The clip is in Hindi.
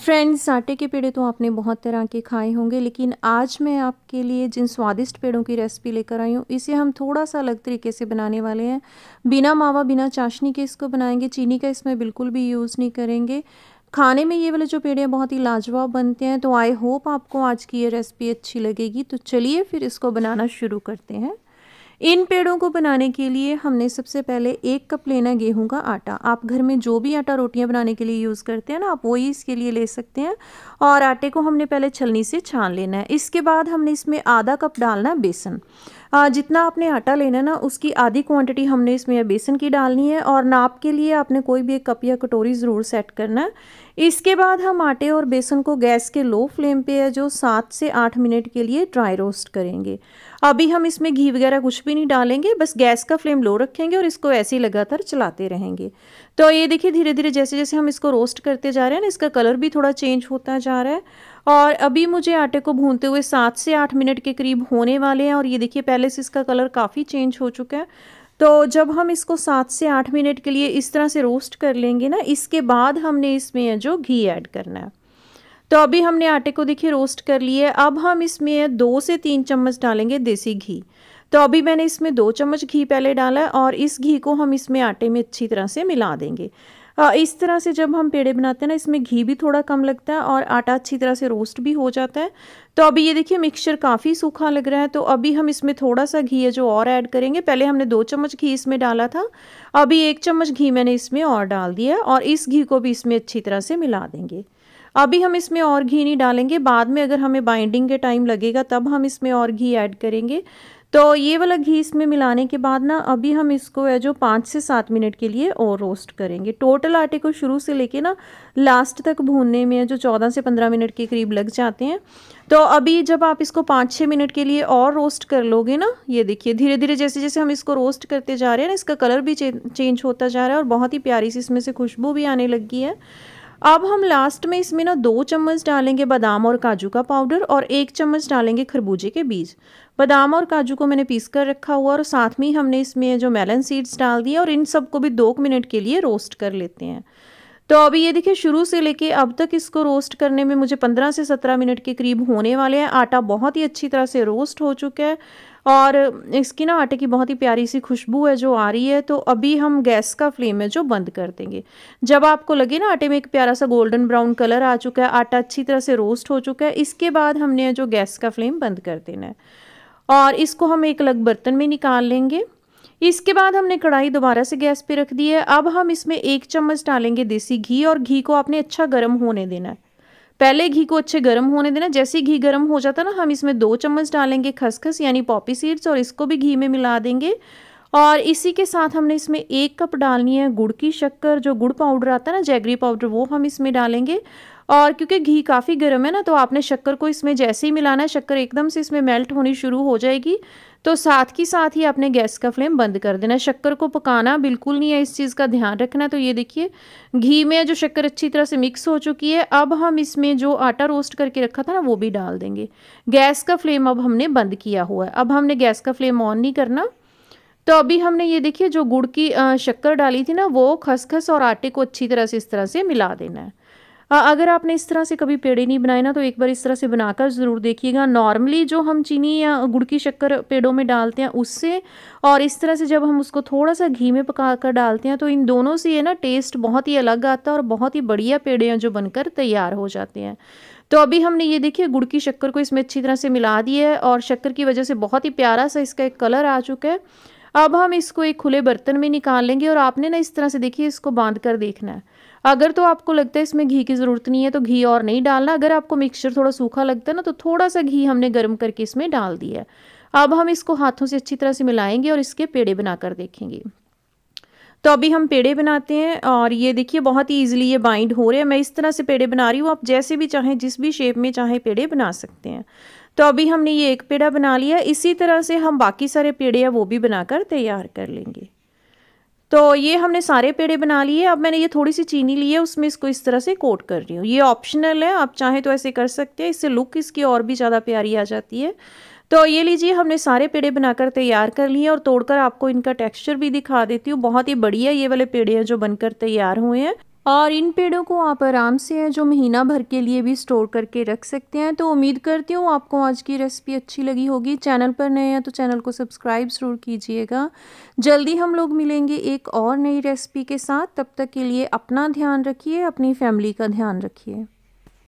फ्रेंड्स आटे के पेड़े तो आपने बहुत तरह के खाए होंगे लेकिन आज मैं आपके लिए जिन स्वादिष्ट पेड़ों की रेसिपी लेकर आई हूँ इसे हम थोड़ा सा अलग तरीके से बनाने वाले हैं बिना मावा बिना चाशनी के इसको बनाएंगे चीनी का इसमें बिल्कुल भी यूज़ नहीं करेंगे खाने में ये वाले जो पेड़े हैं बहुत ही लाजवाब बनते हैं तो आई होप आपको आज की ये रेसिपी अच्छी लगेगी तो चलिए फिर इसको बनाना शुरू करते हैं इन पेड़ों को बनाने के लिए हमने सबसे पहले एक कप लेना गेहूं का आटा आप घर में जो भी आटा रोटियां बनाने के लिए यूज़ करते हैं ना आप वही इसके लिए ले सकते हैं और आटे को हमने पहले छलनी से छान लेना है इसके बाद हमने इसमें आधा कप डालना है बेसन जितना आपने आटा लेना है ना उसकी आधी क्वांटिटी हमने इसमें बेसन की डालनी है और नाप के लिए आपने कोई भी एक कप या कटोरी ज़रूर सेट करना है इसके बाद हम आटे और बेसन को गैस के लो फ्लेम पे है जो सात से आठ मिनट के लिए ड्राई रोस्ट करेंगे अभी हम इसमें घी वगैरह कुछ भी नहीं डालेंगे बस गैस का फ्लेम लो रखेंगे और इसको ऐसे ही लगातार चलाते रहेंगे तो ये देखिए धीरे धीरे जैसे जैसे हम इसको रोस्ट करते जा रहे हैं ना इसका कलर भी थोड़ा चेंज होता जा रहा है और अभी मुझे आटे को भूनते हुए सात से आठ मिनट के करीब होने वाले हैं और ये देखिए पहले से इसका कलर काफ़ी चेंज हो चुका है तो जब हम इसको सात से आठ मिनट के लिए इस तरह से रोस्ट कर लेंगे ना इसके बाद हमने इसमें जो घी ऐड करना है तो अभी हमने आटे को देखिए रोस्ट कर लिया है अब हम इसमें दो से तीन चम्मच डालेंगे देसी घी तो अभी मैंने इसमें दो चम्मच घी पहले डाला और इस घी को हम इसमें आटे में अच्छी तरह से मिला देंगे इस तरह से जब हम पेड़े बनाते हैं ना इसमें घी भी थोड़ा कम लगता है और आटा अच्छी तरह से रोस्ट भी हो जाता है तो अभी ये देखिए मिक्सचर काफ़ी सूखा लग रहा है तो अभी हम इसमें थोड़ा सा घी है जो और ऐड करेंगे पहले हमने दो चम्मच घी इसमें डाला था अभी एक चम्मच घी मैंने इसमें और डाल दिया और इस घी को भी इसमें अच्छी तरह से मिला देंगे अभी हम इसमें और घी नहीं डालेंगे बाद में अगर हमें बाइंडिंग के टाइम लगेगा तब हम इसमें और घी ऐड करेंगे तो ये वाला घी इसमें मिलाने के बाद ना अभी हम इसको है जो पाँच से सात मिनट के लिए और रोस्ट करेंगे टोटल आटे को शुरू से लेके ना लास्ट तक भूनने में जो चौदह से पंद्रह मिनट के करीब लग जाते हैं तो अभी जब आप इसको पाँच छः मिनट के लिए और रोस्ट कर लोगे ना ये देखिए धीरे धीरे जैसे जैसे हम इसको रोस्ट करते जा रहे हैं ना इसका कलर भी चेंज होता जा रहा है और बहुत ही प्यारी सी इसमें से खुशबू भी आने लगी है अब हम लास्ट में इसमें ना दो चम्मच डालेंगे बादाम और काजू का पाउडर और एक चम्मच डालेंगे खरबूजे के बीज बादाम और काजू को मैंने पीस कर रखा हुआ और साथ में ही हमने इसमें जो मेलन सीड्स डाल दिए और इन सबको भी दो मिनट के लिए रोस्ट कर लेते हैं तो अभी ये देखिए शुरू से लेके अब तक इसको रोस्ट करने में मुझे 15 से 17 मिनट के करीब होने वाले हैं आटा बहुत ही अच्छी तरह से रोस्ट हो चुका है और इसकी ना आटे की बहुत ही प्यारी सी खुशबू है जो आ रही है तो अभी हम गैस का फ्लेम है जो बंद कर देंगे जब आपको लगे ना आटे में एक प्यारा सा गोल्डन ब्राउन कलर आ चुका है आटा अच्छी तरह से रोस्ट हो चुका है इसके बाद हमने जो गैस का फ्लेम बंद कर देना है और इसको हम एक अलग बर्तन में निकाल लेंगे इसके बाद हमने कढ़ाई दोबारा से गैस पे रख दी है अब हम इसमें एक चम्मच डालेंगे देसी घी और घी को आपने अच्छा गर्म होने देना है पहले घी को अच्छे गर्म होने देना जैसे ही घी गर्म हो जाता ना हम इसमें दो चम्मच डालेंगे खसखस यानी पॉपी सीड्स और इसको भी घी में मिला देंगे और इसी के साथ हमने इसमें एक कप डालनी है गुड़ की शक्कर जो गुड़ पाउडर आता है ना जैगरी पाउडर वो हम इसमें डालेंगे और क्योंकि घी काफ़ी गर्म है ना तो आपने शक्कर को इसमें जैसे ही मिलाना है शक्कर एकदम से इसमें मेल्ट होनी शुरू हो जाएगी तो साथ ही साथ ही आपने गैस का फ्लेम बंद कर देना शक्कर को पकाना बिल्कुल नहीं है इस चीज़ का ध्यान रखना तो ये देखिए घी में जो शक्कर अच्छी तरह से मिक्स हो चुकी है अब हम इसमें जो आटा रोस्ट करके रखा था ना वो भी डाल देंगे गैस का फ्लेम अब हमने बंद किया हुआ है अब हमने गैस का फ्लेम ऑन नहीं करना तो अभी हमने ये देखिए जो गुड़ की शक्कर डाली थी ना वो खसखस और आटे को अच्छी तरह से इस तरह से मिला देना है अगर आपने इस तरह से कभी पेड़े नहीं बनाए ना तो एक बार इस तरह से बनाकर ज़रूर देखिएगा नॉर्मली जो हम चीनी या गुड़ की शक्कर पेड़ों में डालते हैं उससे और इस तरह से जब हम उसको थोड़ा सा घी में पका कर डालते हैं तो इन दोनों से ये ना टेस्ट बहुत ही अलग आता है और बहुत ही बढ़िया पेड़े जो बनकर तैयार हो जाते हैं तो अभी हमने ये देखिए गुड़ की शक्कर को इसमें अच्छी तरह से मिला दिया है और शक्कर की वजह से बहुत ही प्यारा सा इसका एक कलर आ चुका है अब हम इसको एक खुले बर्तन में निकाल लेंगे और आपने ना इस तरह से देखिए इसको बांध कर देखना है अगर तो आपको लगता है इसमें घी की ज़रूरत नहीं है तो घी और नहीं डालना अगर आपको मिक्सचर थोड़ा सूखा लगता है ना तो थोड़ा सा घी हमने गर्म करके इसमें डाल दिया है अब हम इसको हाथों से अच्छी तरह से मिलाएंगे और इसके पेड़े बनाकर देखेंगे तो अभी हम पेड़े बनाते हैं और ये देखिए बहुत ही ईजिली ये बाइंड हो रहे हैं मैं इस तरह से पेड़े बना रही हूँ आप जैसे भी चाहें जिस भी शेप में चाहें पेड़े बना सकते हैं तो अभी हमने ये एक पेड़ा बना लिया इसी तरह से हम बाकी सारे पेड़े हैं वो भी बनाकर तैयार कर लेंगे तो ये हमने सारे पेड़े बना लिए अब मैंने ये थोड़ी सी चीनी ली है उसमें इसको इस तरह से कोट कर रही हूँ ये ऑप्शनल है आप चाहें तो ऐसे कर सकते हैं इससे लुक इसकी और भी ज़्यादा प्यारी आ जाती है तो ये लीजिए हमने सारे पेड़े बनाकर तैयार कर लिए और तोड़कर आपको इनका टेक्सचर भी दिखा देती हूँ बहुत ही बढ़िया ये वाले पेड़े हैं जो बनकर तैयार हुए हैं और इन पेड़ों को आप आराम से जो महीना भर के लिए भी स्टोर करके रख सकते हैं तो उम्मीद करती हूँ आपको आज की रेसिपी अच्छी लगी होगी चैनल पर नए हैं तो चैनल को सब्सक्राइब ज़रूर कीजिएगा जल्दी हम लोग मिलेंगे एक और नई रेसिपी के साथ तब तक के लिए अपना ध्यान रखिए अपनी फैमिली का ध्यान रखिए